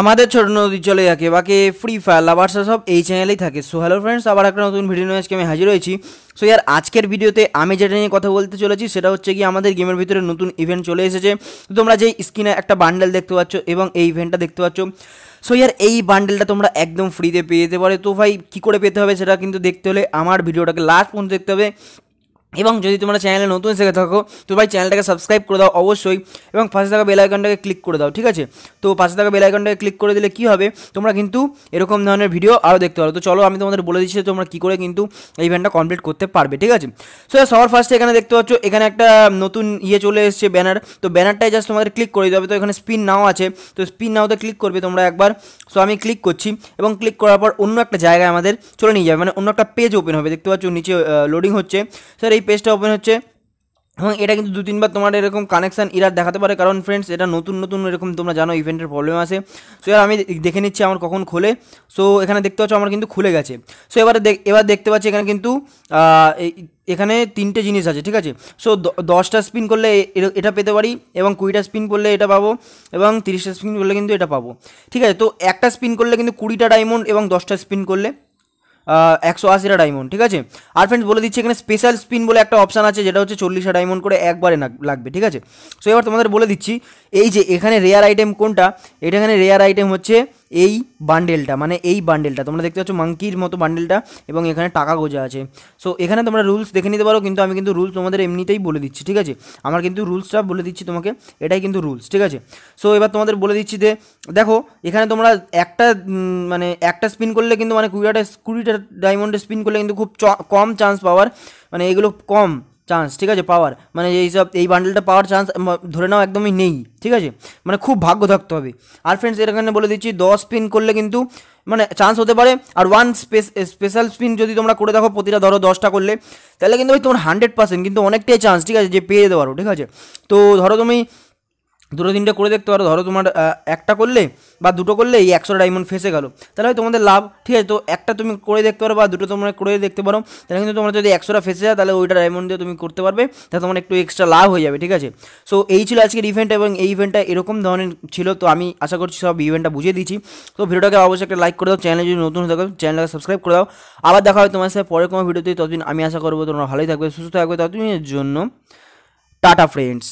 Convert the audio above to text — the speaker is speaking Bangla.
আমাদের ছোট নদী চলে যাকে বাকি ফ্রি ফায়ার লাভার্স সব এই চ্যানেলেই থাকে সো হ্যালো ফ্রেন্ডস আবার একটা নতুন ভিডিও নিয়ে আজকে আমি হাজির হয়েছি সো ইয়ার আজকের ভিডিওতে আমি যেটা নিয়ে কথা বলতে চলেছি সেটা হচ্ছে কি আমাদের গেমের ভিতরে নতুন ইভেন্ট চলে এসেছে তোমরা যেই স্ক্রিনে একটা বান্ডেল দেখতে পাচ্ছ এবং এই ইভেন্টটা দেখতে পাচ্ছ সো ইয়ার এই বান্ডেলটা তোমরা একদম ফ্রিতে পেয়ে যেতে পারে তো ভাই কী করে পেতে হবে সেটা কিন্তু দেখতে হলে আমার ভিডিওটাকে লাস্ট পর্যন্ত দেখতে হবে এবং যদি তোমরা চ্যানেলে নতুন শিখে থাকো তো ভাই চ্যানেলটাকে সাবস্ক্রাইব করে দাও অবশ্যই এবং পাশে থাকা বেল আইকনটাকে ক্লিক করে দাও ঠিক আছে তো পাশে থাকা বেল আইকনটাকে ক্লিক করে দিলে কী হবে তোমরা কিন্তু এরকম ধরনের ভিডিও আরও দেখতে পারো তো চলো আমি তোমাদের বলে দিচ্ছি তোমরা কী করে কিন্তু এই ইভেন্টটা কমপ্লিট করতে পারবে ঠিক আছে সো সবার ফার্স্টে এখানে দেখতে পাচ্ছ এখানে একটা নতুন ইয়ে চলে এসছে ব্যানার তো ব্যানারটাই জাস্ট তোমাদের ক্লিক করে দিতে হবে তো এখানে স্পিন নাও আছে তো স্পিন নাওতে ক্লিক করবে তোমরা একবার সো আমি ক্লিক করছি এবং ক্লিক করার পর অন্য একটা জায়গায় আমাদের চলে নিয়ে যাবে মানে অন্য একটা পেজ ওপেন হবে দেখতে পাচ্ছ নিচে লোডিং হচ্ছে স্যার এই এই পেজটা ওপেন হচ্ছে এবং এটা কিন্তু দু তিনবার তোমার এরকম কানেকশান ইরার দেখাতে পারে কারণ ফ্রেন্ডস এটা নতুন নতুন এরকম তোমরা জানো ইভেন্টের প্রবলেম আছে সো এবার আমি দেখে নিচ্ছি আমার কখন খোলে সো এখানে দেখতে পাচ্ছ আমার কিন্তু খুলে গেছে সো এবারে এবার দেখতে পাচ্ছি এখানে কিন্তু এখানে তিনটে জিনিস আছে ঠিক আছে সো দশটা স্পিন করলে এটা পেতে পারি এবং কুড়িটা স্পিন করলে এটা পাবো এবং তিরিশটা স্পিন করলে কিন্তু এটা পাবো ঠিক আছে তো একটা স্পিন করলে কিন্তু কুড়িটা ডায়মন্ড এবং দশটা স্পিন করলে একশো আশিটা ডায়মন্ড ঠিক আছে আর ফ্রেন্ডস বলে দিচ্ছি এখানে স্পেশাল স্পিন বলে একটা অপশান আছে যেটা হচ্ছে চল্লিশটা ডায়মন্ড করে একবারে লাগবে ঠিক আছে সো এবার তোমাদের বলে দিচ্ছি এই যে এখানে রেয়ার আইটেম কোনটা এটা এখানে রেয়ার আইটেম হচ্ছে এই বান্ডেলটা মানে এই বান্ডেলটা তোমরা দেখতে পাচ্ছ মাঙ্কির মতো বান্ডেলটা এবং এখানে টাকা গোজা আছে সো এখানে তোমরা রুলস দেখে নিতে পারো কিন্তু আমি কিন্তু রুলস তোমাদের এমনিতেই বলে দিচ্ছি ঠিক আছে আমার কিন্তু রুলসটা বলে দিচ্ছি তোমাকে এটাই কিন্তু রুলস ঠিক আছে সো এবার তোমাদের বলে দিচ্ছি যে দেখো এখানে তোমরা একটা মানে একটা স্পিন করলে কিন্তু মানে কুড়িটা কুড়িটা ডায়মন্ডে স্পিন করলে কিন্তু খুব কম চান্স পাওয়ার মানে এগুলো কম চান্স ঠিক আছে মানে পাওয়ার মানে এইসব এই বান্ডেলটা পাওয়ার চান্স ধরে নাও একদমই নেই ঠিক আছে মানে খুব ভাগ্য থাকতে হবে আর ফ্রেন্ডস এর বলে দিচ্ছি দশ স্পিন করলে কিন্তু মানে চান্স হতে পারে আর ওয়ান স্পেশাল স্পিন যদি তোমরা করে দেখো প্রতিটা ধরো দশটা করলে তাহলে কিন্তু ভাই তোমার হান্ড্রেড পার্সেন্ট কিন্তু অনেকটাই চান্স ঠিক আছে যে পেয়ে যেতে পারো ঠিক আছে তো ধরো তুমি দুটো তিনটে করে দেখতে পারো ধরো তোমার একটা করলে বা দুটো করলে এই একশো ডায়মন্ড ফেসে গেলো তাহলে হয় তোমাদের লাভ ঠিক আছে তো একটা তুমি করে দেখতে পারো বা দুটো তোমরা করে দেখতে পারো তাহলে কিন্তু তোমরা যদি একশোটা ফেসে যায় তাহলে ওইটা ডায়মন্ড দিয়ে তুমি করতে পারবে তাহলে তোমার একটু এক্সট্রা লাভ হয়ে যাবে ঠিক আছে সো এই ছিল আজকের ইভেন্ট এবং এই ইভেন্টটা এরকম ধরনের ছিল তো আমি আশা করছি সব ইভেন্টটা বুঝিয়ে দিয়েছি তো ভিডিওটাকে অবশ্যই একটা লাইক করে দাও চ্যানেল যদি নতুন থাকো চ্যানেলটাকে সাবস্ক্রাইব করে দাও আবার দেখা হবে তোমার সাথে পরে কোনো ভিডিওতে ততদিন আমি আশা করবো তোমরা ভালোই থাকবে সুস্থ থাকবে ততদিনের জন্য টাটা ফ্রেন্ডস